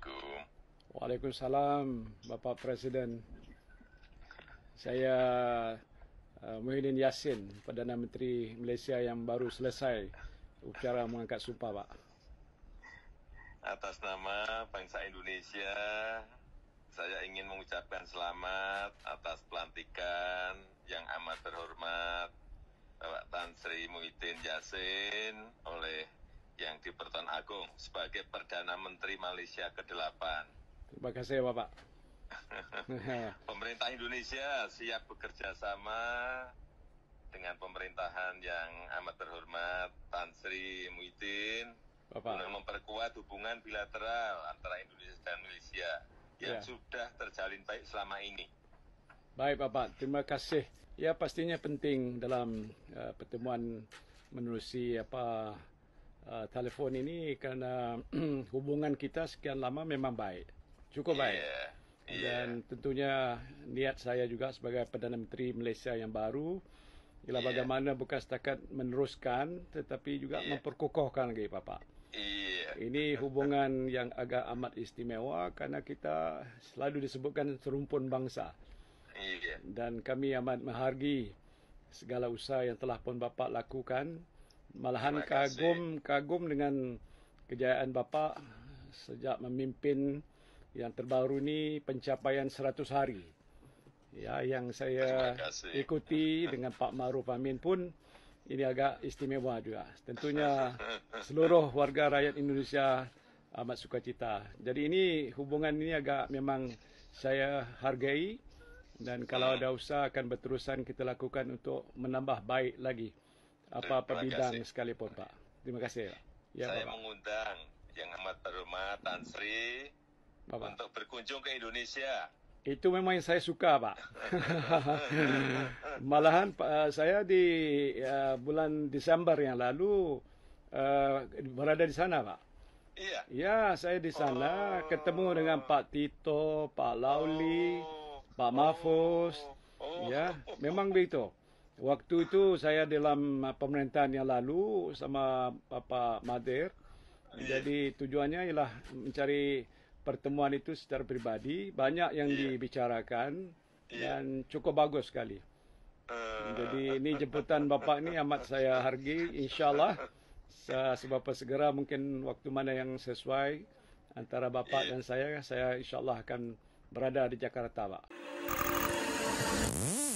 Assalamualaikum. Waalaikumsalam Bapak Presiden. Saya uh, Muhyiddin Yassin, Perdana Menteri Malaysia yang baru selesai upacara mengangkat sumpah, Pak. Atas nama bangsa Indonesia, saya ingin mengucapkan selamat atas pelantikan yang amat terhormat Bapak Tan Sri Muhyiddin Yassin oleh yang diper Agung sebagai Perdana Menteri Malaysia ke-8. Terima kasih ya, Bapak. pemerintah Indonesia siap bekerja sama dengan pemerintahan yang amat terhormat Tan Sri Muhyiddin Bapak. untuk memperkuat hubungan bilateral antara Indonesia dan Malaysia yang ya. sudah terjalin baik selama ini. Baik Bapak, terima kasih. Ya pastinya penting dalam uh, pertemuan menerusi apa Ah, telefon ini karena hubungan kita sekian lama memang baik. Cukup baik. Yeah. Dan tentunya niat saya juga sebagai Perdana Menteri Malaysia yang baru ialah yeah. bagaimana bukan setakat meneruskan tetapi juga yeah. memperkukuhkan lagi Papa. Yeah. Ini hubungan yang agak amat istimewa karena kita selalu disebutkan serumpun bangsa. Dan kami amat menghargi segala usaha yang telah pun Bapak lakukan. Malahan kagum kagum dengan kejayaan bapa sejak memimpin yang terbaru ni pencapaian 100 hari. Ya yang saya ikuti dengan Pak Maruf Amin pun ini agak istimewa juga. Tentunya seluruh warga rakyat Indonesia amat sukacita. Jadi ini hubungan ini agak memang saya hargai dan kalau hmm. ada usaha akan berterusan kita lakukan untuk menambah baik lagi apa-apa bidang kasih. sekalipun Pak. Terima kasih. Ya, saya Bapak. mengundang yang amat terhormat Tan Sri Bapak. untuk berkunjung ke Indonesia. Itu memang yang saya suka Pak. Malahan eh, saya di eh, bulan Desember yang lalu eh, berada di sana Pak. Iya. Ya, saya di sana oh. ketemu dengan Pak Tito, Pak Lauli, oh. Pak Mahfuz. Oh. Oh. Ya, memang begitu. Waktu itu saya dalam ah, pemerintahan yang lalu sama Bapa Mader. Jadi tujuannya ialah mencari pertemuan itu secara pribadi. Banyak yang yeah. dibicarakan dan cukup bagus sekali. Eh. Jadi ini jemputan Bapak ini amat saya hargi. InsyaAllah sebab segera mungkin waktu mana yang sesuai antara Bapak yeah. dan saya, saya insyaAllah akan berada di Jakarta, Pak.